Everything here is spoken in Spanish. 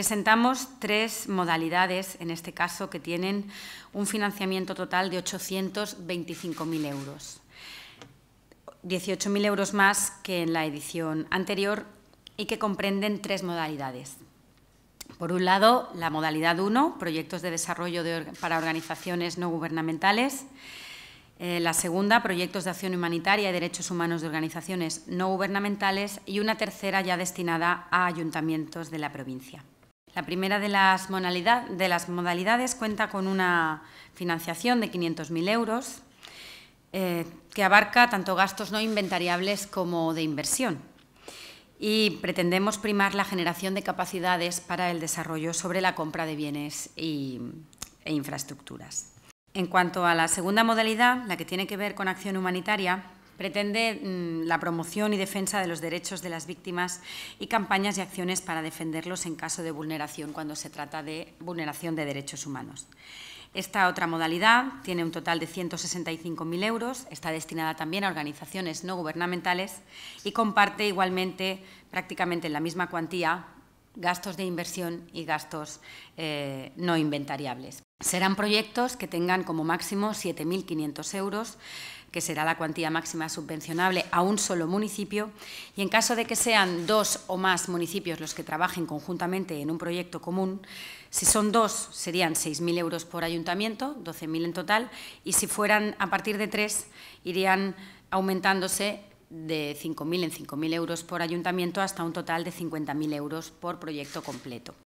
Presentamos tres modalidades, en este caso, que tienen un financiamiento total de 825.000 euros. 18.000 euros más que en la edición anterior y que comprenden tres modalidades. Por un lado, la modalidad 1, proyectos de desarrollo para organizaciones no gubernamentales. Eh, la segunda, proyectos de acción humanitaria y derechos humanos de organizaciones no gubernamentales. Y una tercera ya destinada a ayuntamientos de la provincia. La primera de las, modalidades cuenta con una financiación de 500.000 euros eh, que abarca tanto gastos no inventariables como de inversión. Y pretendemos primar la generación de capacidades para el desarrollo sobre la compra de bienes e infraestructuras. En cuanto a la segunda modalidad, la que tiene que ver con acción humanitaria, pretende mm, la promoción y defensa de los derechos de las víctimas y campañas y acciones para defenderlos en caso de vulneración cuando se trata de vulneración de derechos humanos. Esta otra modalidad tiene un total de 165.000 euros, está destinada también a organizaciones no gubernamentales y comparte igualmente prácticamente en la misma cuantía gastos de inversión y gastos eh, no inventariables. Serán proyectos que tengan como máximo 7.500 euros que será la cuantía máxima subvencionable a un solo municipio, y en caso de que sean dos o más municipios los que trabajen conjuntamente en un proyecto común, si son dos serían 6.000 euros por ayuntamiento, 12.000 en total, y si fueran a partir de tres irían aumentándose de 5.000 en 5.000 euros por ayuntamiento hasta un total de 50.000 euros por proyecto completo.